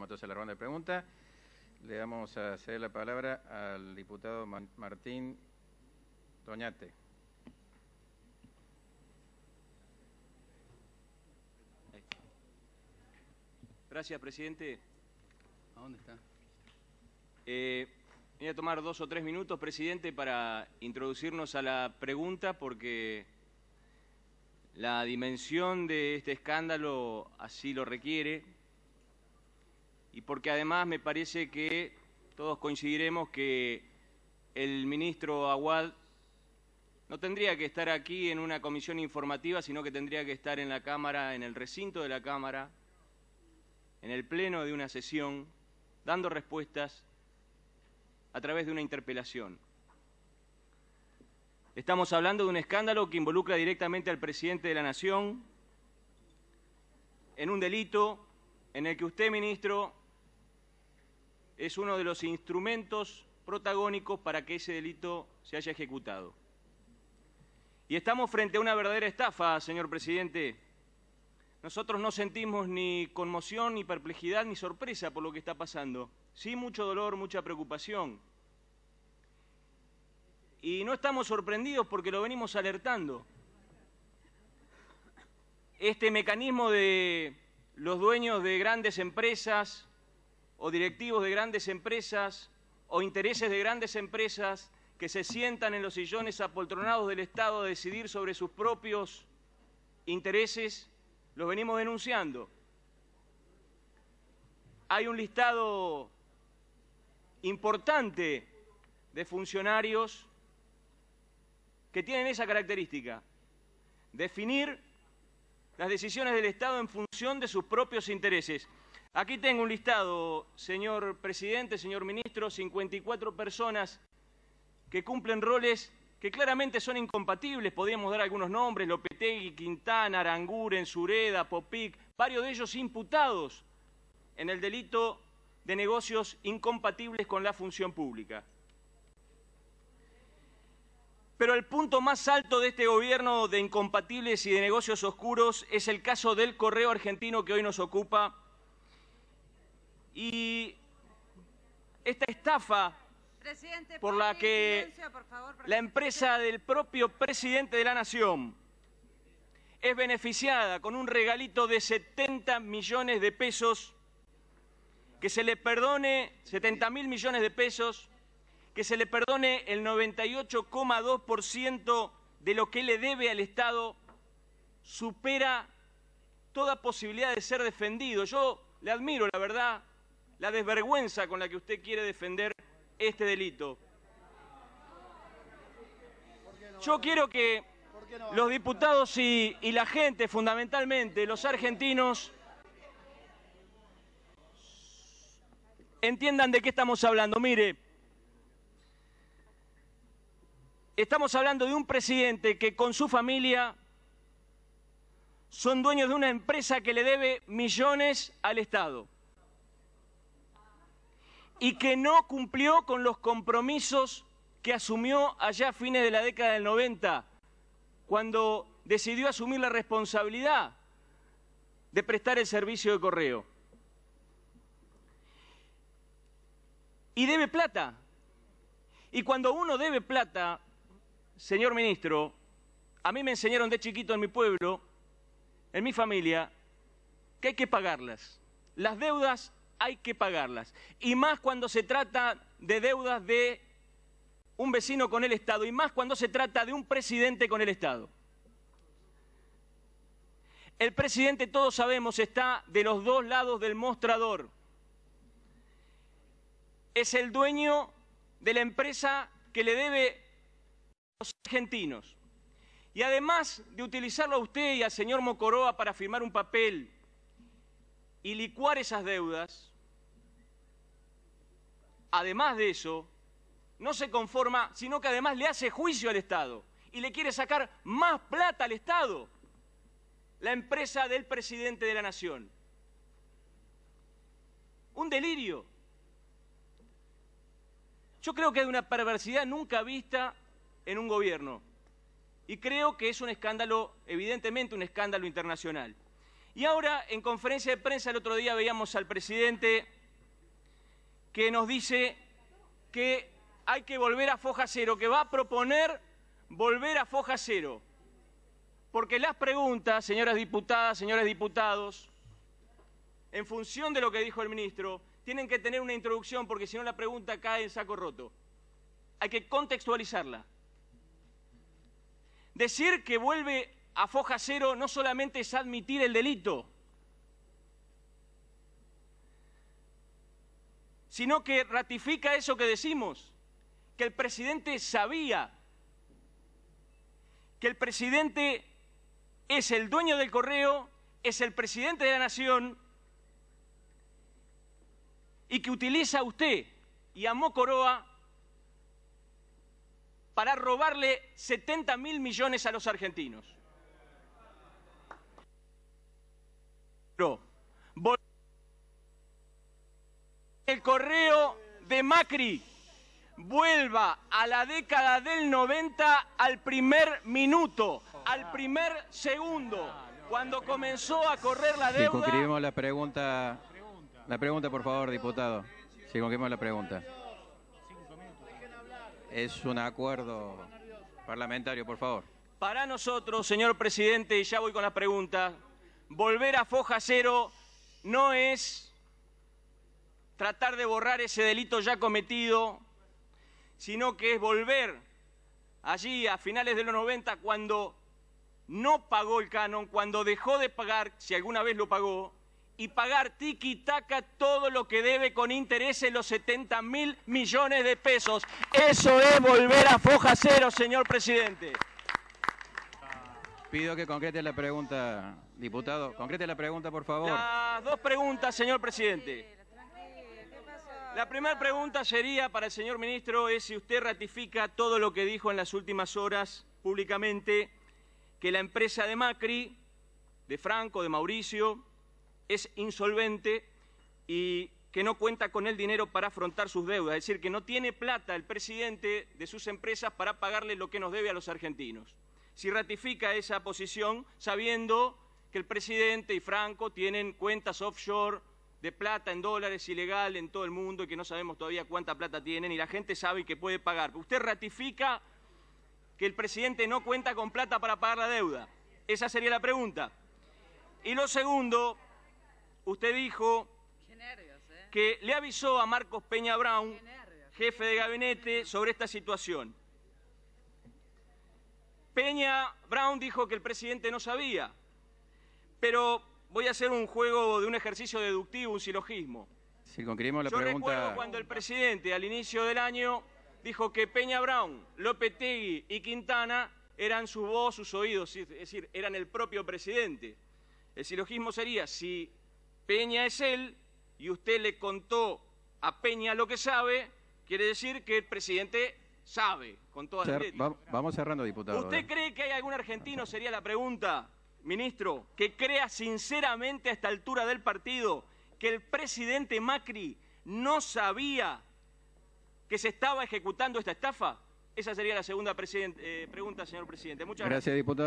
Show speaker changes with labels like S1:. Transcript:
S1: entonces la ronda de preguntas. Le damos a hacer la palabra al diputado Martín Doñate. Gracias, presidente. ¿A dónde está? Eh, voy a tomar dos o tres minutos, presidente, para introducirnos a la pregunta, porque la dimensión de este escándalo así lo requiere y porque además me parece que todos coincidiremos que el ministro Aguad no tendría que estar aquí en una comisión informativa, sino que tendría que estar en la Cámara, en el recinto de la Cámara, en el pleno de una sesión, dando respuestas a través de una interpelación. Estamos hablando de un escándalo que involucra directamente al presidente de la Nación en un delito en el que usted, ministro, es uno de los instrumentos protagónicos para que ese delito se haya ejecutado. Y estamos frente a una verdadera estafa, señor presidente. Nosotros no sentimos ni conmoción, ni perplejidad, ni sorpresa por lo que está pasando. Sí, mucho dolor, mucha preocupación. Y no estamos sorprendidos porque lo venimos alertando. Este mecanismo de los dueños de grandes empresas, o directivos de grandes empresas o intereses de grandes empresas que se sientan en los sillones apoltronados del Estado a decidir sobre sus propios intereses, los venimos denunciando. Hay un listado importante de funcionarios que tienen esa característica, definir las decisiones del Estado en función de sus propios intereses. Aquí tengo un listado, señor presidente, señor ministro, 54 personas que cumplen roles que claramente son incompatibles, podríamos dar algunos nombres, Lopetegui, Quintana, Aranguren, Sureda, Popic, varios de ellos imputados en el delito de negocios incompatibles con la función pública. Pero el punto más alto de este gobierno de incompatibles y de negocios oscuros es el caso del correo argentino que hoy nos ocupa y esta estafa por la que la empresa del propio presidente de la Nación es beneficiada con un regalito de 70 millones de pesos, que se le perdone 70 mil millones de pesos, que se le perdone el 98,2% de lo que le debe al Estado, supera toda posibilidad de ser defendido. Yo le admiro, la verdad, la desvergüenza con la que usted quiere defender este delito. Yo quiero que los diputados y, la gente, fundamentalmente los argentinos, entiendan de qué estamos hablando. Mire, estamos hablando de un presidente que con su familia son dueños de una empresa que le debe millones al Estado y que no cumplió con los compromisos que asumió allá a fines de la década del 90, cuando decidió asumir la responsabilidad de prestar el servicio de correo. Y debe plata. Y cuando uno debe plata, señor ministro, a mí me enseñaron de chiquito en mi pueblo, en mi familia, que hay que pagarlas. Las deudas hay que pagarlas. Y más cuando se trata de deudas de un vecino con el Estado, y más cuando se trata de un presidente con el Estado. El presidente, todos sabemos, está de los dos lados del mostrador. Es el dueño de la empresa que le debe a los argentinos. Y además de utilizarlo a usted y al señor Mocoroa para firmar un papel y licuar esas deudas, además de eso, no se conforma, sino que además le hace juicio al Estado y le quiere sacar más plata al Estado, la empresa del presidente de la Nación. Un delirio. Yo creo que hay una perversidad nunca vista en un gobierno y creo que es un escándalo, evidentemente un escándalo internacional. Y ahora, en conferencia de prensa el otro día veíamos al presidente que nos dice que hay que volver a foja cero, que va a proponer volver a foja cero. Porque las preguntas, señoras diputadas, señores diputados, en función de lo que dijo el ministro, tienen que tener una introducción porque si no la pregunta cae en saco roto. Hay que contextualizarla. Decir que vuelve a foja cero no solamente es admitir el delito, sino que ratifica eso que decimos, que el presidente sabía, que el presidente es el dueño del correo, es el presidente de la nación y que utiliza a usted y a Mocoroa para robarle 70 mil millones a los argentinos. No. el correo de Macri vuelva a la década del 90 al primer minuto, al primer segundo, cuando comenzó a correr la deuda. la pregunta, la pregunta por favor, diputado. concluimos la pregunta. Es un acuerdo parlamentario, por favor. Para nosotros, señor presidente, y ya voy con la pregunta, volver a foja cero no es tratar de borrar ese delito ya cometido, sino que es volver allí a finales de los 90 cuando no pagó el canon, cuando dejó de pagar, si alguna vez lo pagó, y pagar tiki taca todo lo que debe con intereses los 70 mil millones de pesos. Eso es volver a foja cero, señor presidente. Pido que concrete la pregunta, diputado. Concrete la pregunta, por favor. Las dos preguntas, señor presidente. La primera pregunta sería para el señor ministro es si usted ratifica todo lo que dijo en las últimas horas públicamente que la empresa de Macri, de Franco, de Mauricio, es insolvente y que no cuenta con el dinero para afrontar sus deudas, es decir, que no tiene plata el presidente de sus empresas para pagarle lo que nos debe a los argentinos. Si ratifica esa posición sabiendo que el presidente y Franco tienen cuentas offshore de plata en dólares ilegal en todo el mundo y que no sabemos todavía cuánta plata tienen y la gente sabe que puede pagar. Usted ratifica que el presidente no cuenta con plata para pagar la deuda. Esa sería la pregunta. Y lo segundo, usted dijo ¿eh? que le avisó a Marcos Peña Brown, jefe de gabinete, sobre esta situación. Peña Brown dijo que el presidente no sabía, pero voy a hacer un juego de un ejercicio deductivo, un silogismo. Si concluimos la Yo recuerdo cuando el presidente al inicio del año dijo que Peña Brown, López Tegui y Quintana eran su voz, sus oídos, es decir, eran el propio presidente. El silogismo sería, si Peña es él y usted le contó a Peña lo que sabe, quiere decir que el presidente sabe, con todas las letras. vamos cerrando, diputado. ¿Usted cree que hay algún argentino, sería la pregunta, ministro, que crea sinceramente a esta altura del partido que el presidente Macri no sabía que se estaba ejecutando esta estafa? Esa sería la segunda eh, pregunta, señor presidente. Muchas gracias. gracias diputado.